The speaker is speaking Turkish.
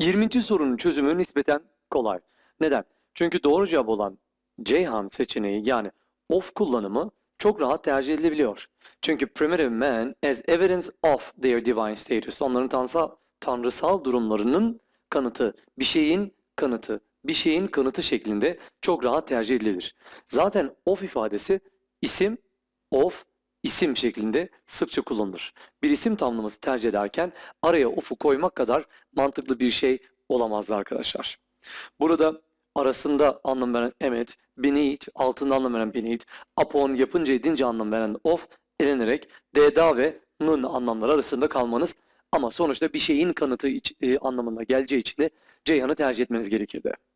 20. sorunun çözümü nispeten kolay. Neden? Çünkü doğru cevap olan Ceyhan seçeneği yani of kullanımı çok rahat tercih edilebiliyor. Çünkü primitive man as evidence of their divine status, onların tanrısal, tanrısal durumlarının kanıtı, bir şeyin kanıtı, bir şeyin kanıtı şeklinde çok rahat tercih edilir. Zaten of ifadesi isim of isim şeklinde sıkça kullanılır. Bir isim tamlaması tercih ederken araya ofu koymak kadar mantıklı bir şey olamazdı arkadaşlar. Burada arasında anlam veren emet, beneath, altında anlam veren beneath, upon yapınca edince anlam veren of elenerek deda ve nın anlamları arasında kalmanız ama sonuçta bir şeyin kanıtı iç, e, anlamına geleceği için de Ceyhan'ı tercih etmeniz gerekirdi.